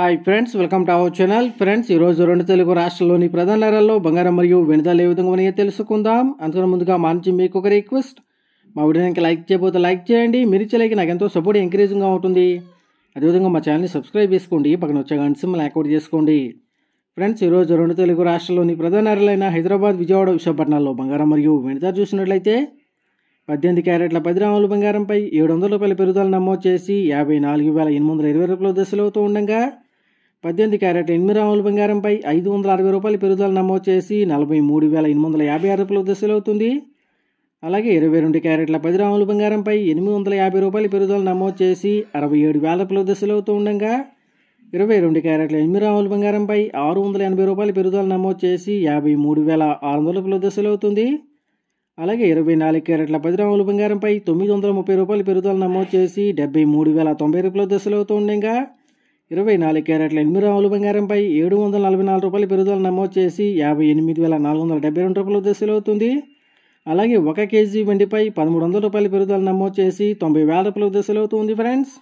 hi friends welcome to our channel friends ఈరోజు రెండు తెలుగు రాష్ట్రంలోని ప్రధాన నగరాల్లో బంగారం మరియు వెనుదలు ఏ విధంగా ఉన్నాయో తెలుసుకుందాం అందుకని ముందుగా మా నుంచి మీకు ఒక రిక్వెస్ట్ మా వీడియోకి లైక్ చేయబోతే లైక్ చేయండి మీరు ఇచ్చేలాగే నాకు ఎంతో సపోర్ట్ ఎంకరేజింగ్గా ఉంటుంది అదేవిధంగా మా ఛానల్ని సబ్స్క్రైబ్ చేసుకోండి పక్కన వచ్చే గంట సింబల్ యాక్టివేట్ చేసుకోండి ఫ్రెండ్స్ ఈరోజు రెండు తెలుగు రాష్ట్రంలోని ప్రధాన నగరాలైన హైదరాబాద్ విజయవాడ విశాఖపట్నంలో బంగారం మరియు వెనుదలు చూసినట్లయితే పద్దెనిమిది క్యారెట్ల పది గ్రాముల బంగారంపై ఏడు వందల రూపాయల పెరుగుదల నమోదు చేసి యాభై నాలుగు వేల ఎనిమిది వందల ఇరవై రూపాయల దశలు అవుతూ ఉండగా పద్దెనిమిది క్యారెట్ ఎనిమిది రాముల బంగారంపై ఐదు వందల అరవై రూపాయల పెరుగుదల నమోదు చేసి నలభై మూడు వేల ఎనిమిది వందల యాభై ఆరు రూపాయలు దశలవుతుంది అలాగే ఇరవై రెండు క్యారెట్ల పది రాముల బంగారంపై ఎనిమిది వందల యాభై రూపాయల పెరుగుదల నమోదు చేసి అరవై ఏడు వేల రూపాయలు దశలవుతూ ఉండగా ఇరవై రెండు క్యారెట్ల ఎనిమిది రాముల బంగారంపై ఆరు వందల ఎనభై రూపాయల పెరుగుదల నమోదు చేసి యాభై మూడు వేల ఆరు వందల రూపాయలు దశలవుతుంది అలాగే ఇరవై నాలుగు క్యారెట్ల పది రాముల బంగారంపై తొమ్మిది వందల ముప్పై రూపాయల పెరుగుదల నమోదు చేసి డెబ్బై మూడు వేల తొంభై రూపాయల దశలవుతూ ఉండగా ఇరవై నాలుగు క్యారెట్ల ఎనిమిది బంగారంపై ఏడు వందల నలభై నాలుగు రూపాయల పెరుగుదల నమోదు చేసి యాభై ఎనిమిది వేల నాలుగు వందల డెబ్బై రెండు రూపాయలు దశలవుతుంది అలాగే ఒక కేజీ వెండిపై పదమూడు వందల రూపాయల పెరుగుదల నమోదు చేసి తొంభై వేల రూపాయల దశలవుతుంది ఫ్రెండ్స్